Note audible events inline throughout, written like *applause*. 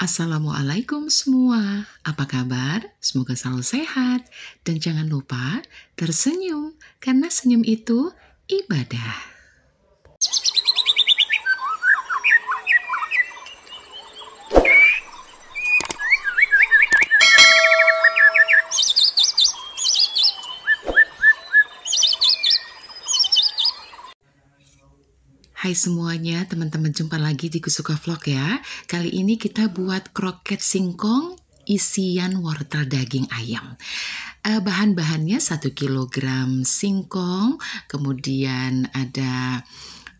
Assalamualaikum semua, apa kabar? Semoga selalu sehat dan jangan lupa tersenyum, karena senyum itu ibadah. Hai semuanya, teman-teman jumpa lagi di Kusuka Vlog ya. Kali ini kita buat kroket singkong isian wortel daging ayam. Eh, bahan-bahannya 1 kg singkong, kemudian ada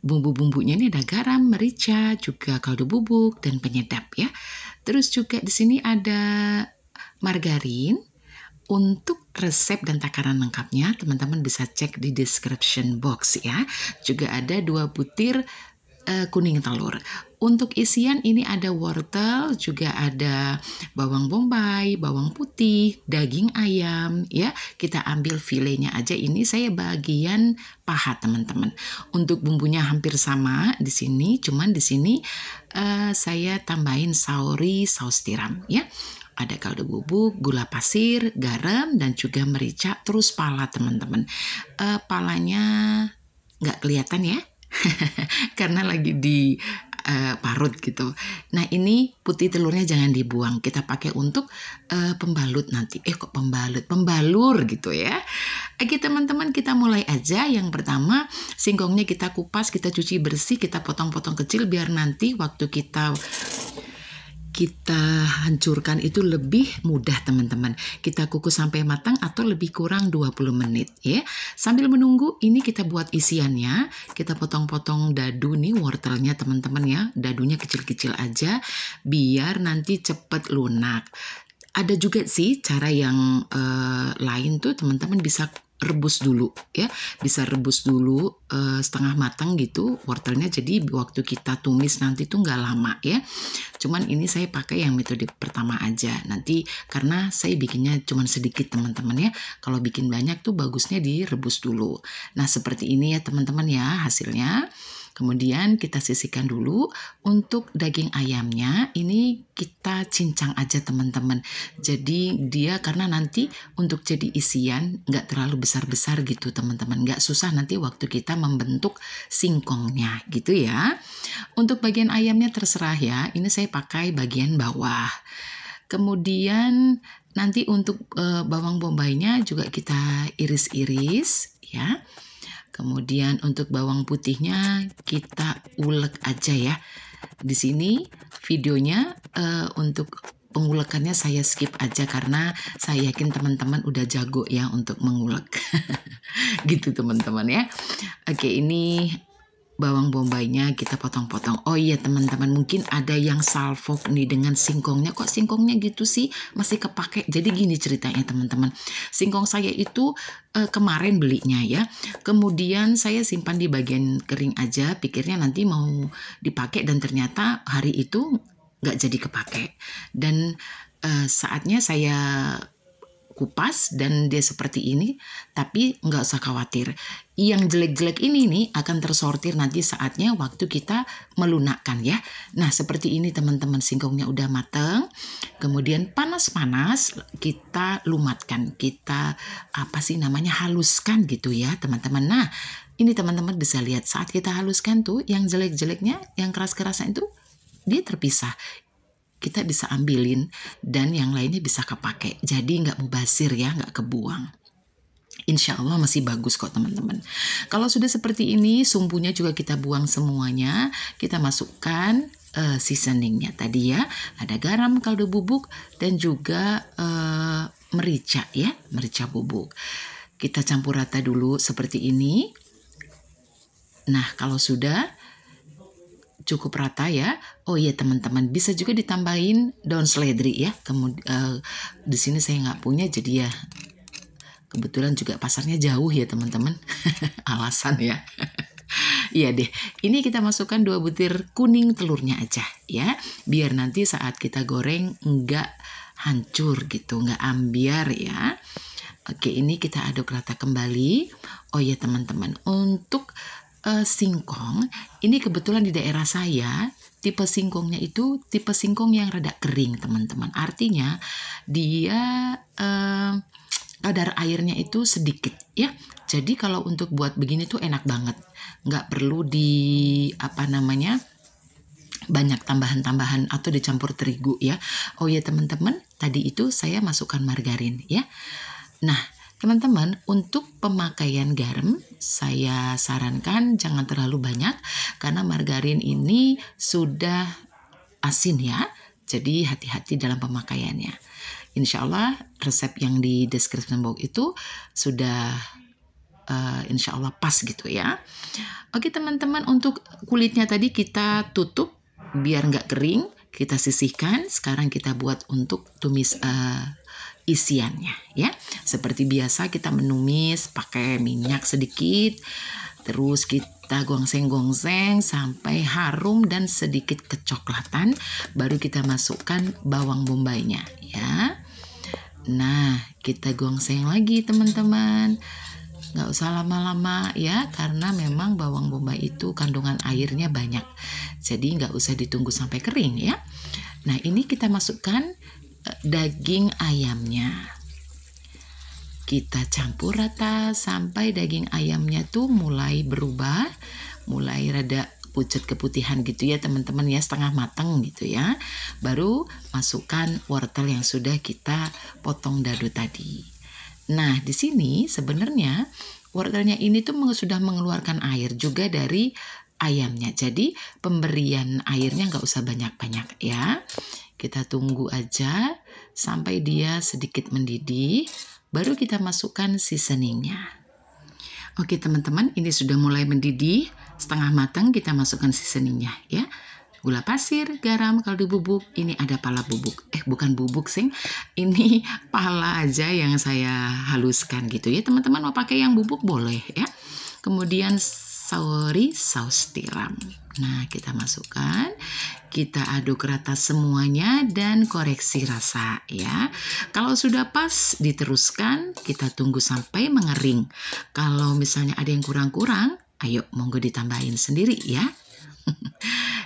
bumbu-bumbunya ini ada garam, merica, juga kaldu bubuk dan penyedap ya. Terus juga di sini ada margarin, untuk resep dan takaran lengkapnya, teman-teman bisa cek di description box ya. Juga ada dua butir uh, kuning telur. Untuk isian ini ada wortel, juga ada bawang bombay, bawang putih, daging ayam ya. Kita ambil filenya aja ini saya bagian paha teman-teman. Untuk bumbunya hampir sama di sini, cuman di sini uh, saya tambahin saori saus tiram ya. Ada kaldu bubuk, gula pasir, garam, dan juga merica. Terus pala teman-teman. Uh, palanya nggak kelihatan ya, *laughs* karena lagi di uh, parut gitu. Nah ini putih telurnya jangan dibuang. Kita pakai untuk uh, pembalut nanti. Eh kok pembalut? Pembalur gitu ya. Oke teman-teman kita mulai aja. Yang pertama singkongnya kita kupas, kita cuci bersih, kita potong-potong kecil biar nanti waktu kita kita hancurkan itu lebih mudah teman-teman. Kita kukus sampai matang atau lebih kurang 20 menit ya. Sambil menunggu ini kita buat isiannya. Kita potong-potong dadu nih wortelnya teman-teman ya. Dadunya kecil-kecil aja biar nanti cepat lunak. Ada juga sih cara yang uh, lain tuh teman-teman bisa rebus dulu ya bisa rebus dulu uh, setengah matang gitu wortelnya jadi waktu kita tumis nanti tuh nggak lama ya cuman ini saya pakai yang metode pertama aja nanti karena saya bikinnya cuman sedikit teman-teman ya kalau bikin banyak tuh bagusnya direbus dulu nah seperti ini ya teman-teman ya hasilnya Kemudian kita sisihkan dulu untuk daging ayamnya. Ini kita cincang aja teman-teman. Jadi dia karena nanti untuk jadi isian nggak terlalu besar-besar gitu teman-teman. Nggak susah nanti waktu kita membentuk singkongnya gitu ya. Untuk bagian ayamnya terserah ya. Ini saya pakai bagian bawah. Kemudian nanti untuk e, bawang bombaynya juga kita iris-iris ya. Kemudian untuk bawang putihnya kita ulek aja ya. Di sini videonya uh, untuk pengulekannya saya skip aja karena saya yakin teman-teman udah jago ya untuk mengulek. *laughs* gitu teman-teman ya. Oke, ini bawang bombaynya kita potong-potong. Oh iya teman-teman mungkin ada yang salfok nih dengan singkongnya. Kok singkongnya gitu sih masih kepake. Jadi gini ceritanya teman-teman. Singkong saya itu eh, kemarin belinya ya. Kemudian saya simpan di bagian kering aja. Pikirnya nanti mau dipakai dan ternyata hari itu nggak jadi kepake. Dan eh, saatnya saya kupas dan dia seperti ini, tapi nggak usah khawatir. Yang jelek-jelek ini nih akan tersortir nanti saatnya waktu kita melunakkan ya. Nah seperti ini teman-teman singkongnya udah mateng, kemudian panas-panas kita lumatkan, kita apa sih namanya haluskan gitu ya teman-teman. Nah ini teman-teman bisa lihat saat kita haluskan tuh yang jelek-jeleknya, yang keras-kerasnya itu dia terpisah kita bisa ambilin dan yang lainnya bisa kepake. Jadi nggak mubasir ya, nggak kebuang. Insya Allah masih bagus kok teman-teman. Kalau sudah seperti ini, sumbunya juga kita buang semuanya. Kita masukkan uh, eh, seasoningnya tadi ya. Ada garam kaldu bubuk dan juga uh, merica ya, merica bubuk. Kita campur rata dulu seperti ini. Nah, kalau sudah, cukup rata ya. Oh iya teman-teman bisa juga ditambahin daun seledri ya. Kemudian uh, eh, di sini saya nggak punya jadi ya kebetulan juga pasarnya jauh ya teman-teman. *laughs* Alasan ya. *laughs* Iya deh, ini kita masukkan dua butir kuning telurnya aja ya, biar nanti saat kita goreng nggak hancur gitu, nggak ambiar ya. Oke, ini kita aduk rata kembali. Oh iya teman-teman, untuk uh, singkong ini kebetulan di daerah saya tipe singkongnya itu tipe singkong yang rada kering teman-teman artinya dia uh, kadar airnya itu sedikit ya jadi kalau untuk buat begini tuh enak banget nggak perlu di apa namanya banyak tambahan-tambahan atau dicampur terigu ya oh ya teman-teman tadi itu saya masukkan margarin ya nah Teman-teman, untuk pemakaian garam, saya sarankan jangan terlalu banyak karena margarin ini sudah asin ya. Jadi hati-hati dalam pemakaiannya. Insya Allah resep yang di description box itu sudah uh, eh, insya Allah pas gitu ya. Oke teman-teman untuk kulitnya tadi kita tutup biar nggak kering. Kita sisihkan. Sekarang kita buat untuk tumis uh, isiannya ya. Seperti biasa kita menumis pakai minyak sedikit terus kita gongseng-gongseng sampai harum dan sedikit kecoklatan baru kita masukkan bawang bombaynya ya. Nah, kita gongseng lagi teman-teman nggak usah lama-lama ya karena memang bawang bombay itu kandungan airnya banyak jadi nggak usah ditunggu sampai kering ya nah ini kita masukkan daging ayamnya. Kita campur rata sampai daging ayamnya tuh mulai berubah, mulai rada pucat keputihan gitu ya teman-teman ya setengah matang gitu ya. Baru masukkan wortel yang sudah kita potong dadu tadi. Nah, di sini sebenarnya wortelnya ini tuh sudah mengeluarkan air juga dari ayamnya. Jadi pemberian airnya nggak usah banyak-banyak ya. Kita tunggu aja sampai dia sedikit mendidih, baru kita masukkan seasoningnya. Oke teman-teman, ini sudah mulai mendidih, setengah matang kita masukkan seasoningnya ya. Gula pasir, garam, kaldu bubuk, ini ada pala bubuk. Eh bukan bubuk sing, ini *laughs* pala aja yang saya haluskan gitu ya. Teman-teman mau pakai yang bubuk boleh ya. Kemudian sauri saus tiram. Nah, kita masukkan, kita aduk rata semuanya dan koreksi rasa ya. Kalau sudah pas diteruskan, kita tunggu sampai mengering. Kalau misalnya ada yang kurang-kurang, ayo monggo ditambahin sendiri ya. *laughs*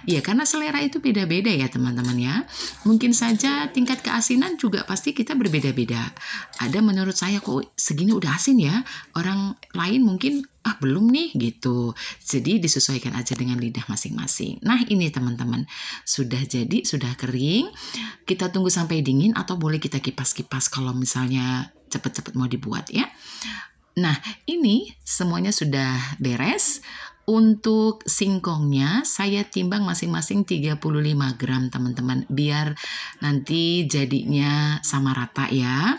Ya, karena selera itu beda-beda ya teman-teman ya. Mungkin saja tingkat keasinan juga pasti kita berbeda-beda. Ada menurut saya kok segini udah asin ya. Orang lain mungkin ah belum nih gitu. Jadi disesuaikan aja dengan lidah masing-masing. Nah ini teman-teman sudah jadi sudah kering. Kita tunggu sampai dingin atau boleh kita kipas-kipas kalau misalnya cepat-cepat mau dibuat ya. Nah ini semuanya sudah beres. Untuk singkongnya saya timbang masing-masing 35 gram teman-teman biar nanti jadinya sama rata ya.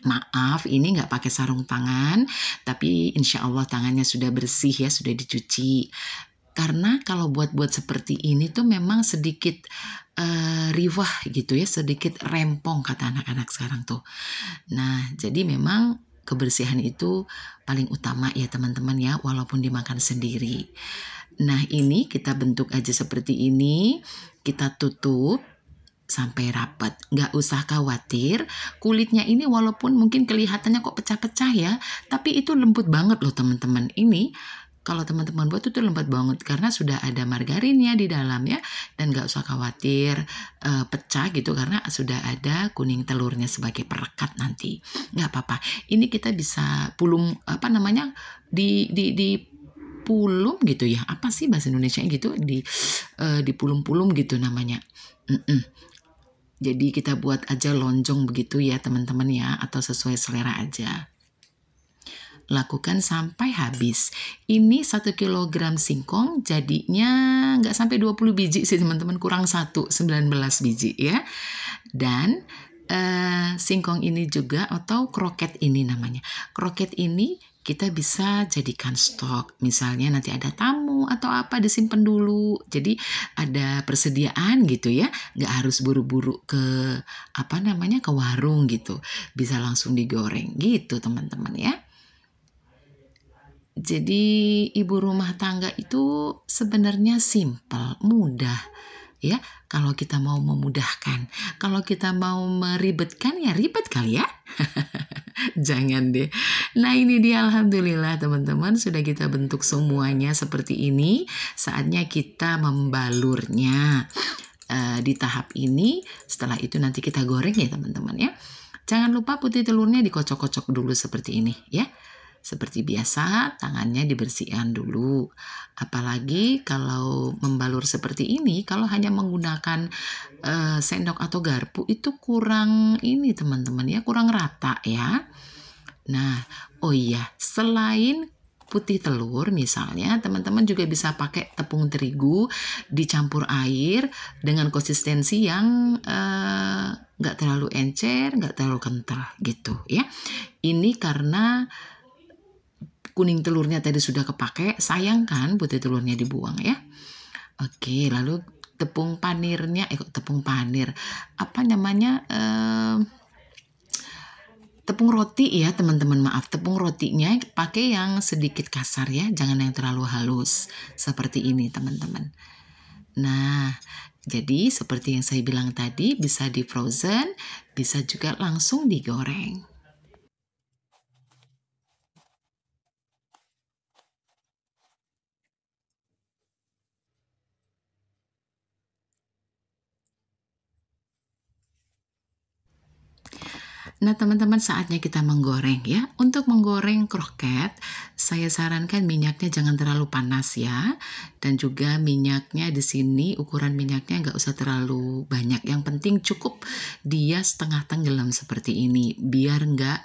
Maaf, ini nggak pakai sarung tangan, tapi insya Allah tangannya sudah bersih ya, sudah dicuci. Karena kalau buat-buat seperti ini tuh memang sedikit uh, riwah gitu ya, sedikit rempong kata anak-anak sekarang tuh. Nah, jadi memang kebersihan itu paling utama ya teman-teman ya walaupun dimakan sendiri. Nah ini kita bentuk aja seperti ini, kita tutup sampai rapat. Nggak usah khawatir, kulitnya ini walaupun mungkin kelihatannya kok pecah-pecah ya, tapi itu lembut banget loh teman-teman. Ini kalau teman-teman buat itu lembut banget karena sudah ada margarinnya di dalamnya dan nggak usah khawatir uh, pecah gitu karena sudah ada kuning telurnya sebagai perekat nanti nggak apa-apa ini kita bisa pulum apa namanya di di di pulum gitu ya apa sih bahasa Indonesia gitu di uh, eh, di pulum-pulum gitu namanya mm -mm. Jadi kita buat aja lonjong begitu ya teman-teman ya atau sesuai selera aja lakukan sampai habis. Ini 1 kg singkong jadinya nggak sampai 20 biji sih teman-teman, kurang 1, 19 biji ya. Dan uh, singkong ini juga atau kroket ini namanya. Kroket ini kita bisa jadikan stok. Misalnya nanti ada tamu atau apa disimpan dulu. Jadi ada persediaan gitu ya. Nggak harus buru-buru ke apa namanya ke warung gitu. Bisa langsung digoreng gitu teman-teman ya. Jadi ibu rumah tangga itu sebenarnya simpel, mudah ya. Kalau kita mau memudahkan, kalau kita mau meribetkan ya ribet kali ya. *laughs* Jangan deh. Nah ini dia alhamdulillah teman-teman sudah kita bentuk semuanya seperti ini. Saatnya kita membalurnya. Uh, di tahap ini setelah itu nanti kita goreng ya teman-teman ya. Jangan lupa putih telurnya dikocok-kocok dulu seperti ini ya. Seperti biasa, tangannya dibersihkan dulu. Apalagi kalau membalur seperti ini, kalau hanya menggunakan uh, sendok atau garpu itu kurang ini teman-teman ya, kurang rata ya. Nah, oh iya, selain putih telur misalnya teman-teman juga bisa pakai tepung terigu dicampur air dengan konsistensi yang eh, nggak uh, terlalu encer nggak terlalu kental gitu ya ini karena kuning telurnya tadi sudah kepake, sayang kan putih telurnya dibuang ya. Oke, lalu tepung panirnya, eh tepung panir, apa namanya? Eh, tepung roti ya teman-teman maaf tepung rotinya pakai yang sedikit kasar ya jangan yang terlalu halus seperti ini teman-teman nah jadi seperti yang saya bilang tadi bisa di frozen bisa juga langsung digoreng Nah, teman-teman saatnya kita menggoreng ya. Untuk menggoreng kroket, saya sarankan minyaknya jangan terlalu panas ya. Dan juga minyaknya di sini ukuran minyaknya nggak usah terlalu banyak. Yang penting cukup dia setengah tenggelam seperti ini biar nggak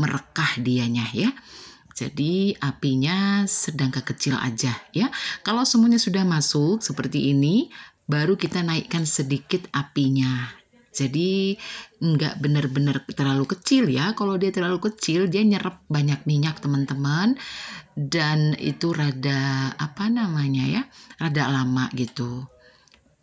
merekah dianya ya. Jadi apinya sedang kekecil aja ya. Kalau semuanya sudah masuk seperti ini, baru kita naikkan sedikit apinya jadi nggak benar-benar terlalu kecil ya. Kalau dia terlalu kecil, dia nyerap banyak minyak teman-teman dan itu rada apa namanya ya, rada lama gitu.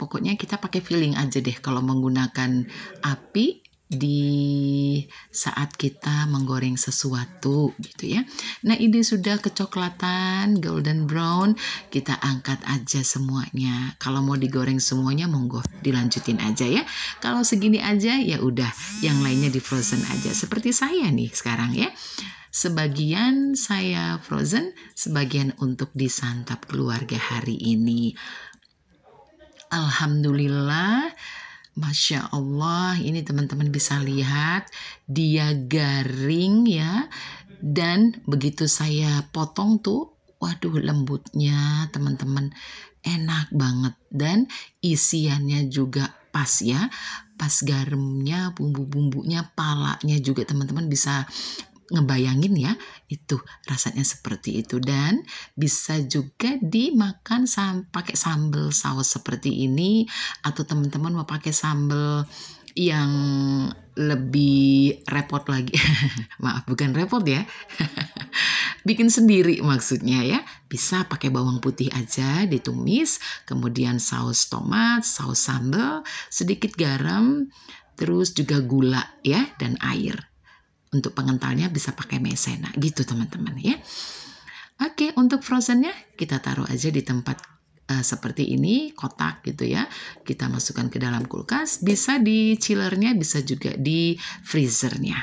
Pokoknya kita pakai feeling aja deh kalau menggunakan api di saat kita menggoreng sesuatu gitu ya. Nah, ini sudah kecoklatan, golden brown, kita angkat aja semuanya. Kalau mau digoreng semuanya monggo dilanjutin aja ya. Kalau segini aja ya udah, yang lainnya di frozen aja. Seperti saya nih sekarang ya. Sebagian saya frozen, sebagian untuk disantap keluarga hari ini. Alhamdulillah Masya Allah, ini teman-teman bisa lihat dia garing ya. Dan begitu saya potong tuh, waduh lembutnya teman-teman enak banget. Dan isiannya juga pas ya, pas garamnya, bumbu-bumbunya, palanya juga teman-teman bisa ngebayangin ya itu rasanya seperti itu dan bisa juga dimakan sam pakai sambal saus seperti ini atau teman-teman mau pakai sambal yang lebih repot lagi *laughs* maaf bukan repot ya *laughs* bikin sendiri maksudnya ya. Bisa pakai bawang putih aja ditumis, kemudian saus tomat, saus sambal, sedikit garam, terus juga gula ya dan air. Untuk pengentalnya bisa pakai mesena gitu teman-teman ya. Oke, untuk frozennya kita taruh aja di tempat uh, seperti ini, kotak gitu ya. Kita masukkan ke dalam kulkas, bisa di chillernya, bisa juga di freezernya.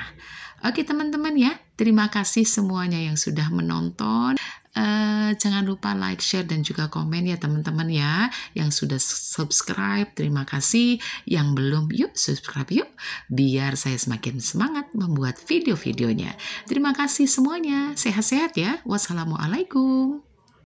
Oke teman-teman ya, terima kasih semuanya yang sudah menonton. Uh, jangan lupa like, share, dan juga komen ya teman-teman ya. Yang sudah subscribe, terima kasih. Yang belum, yuk subscribe yuk. Biar saya semakin semangat membuat video-videonya. Terima kasih semuanya. Sehat-sehat ya. Wassalamualaikum.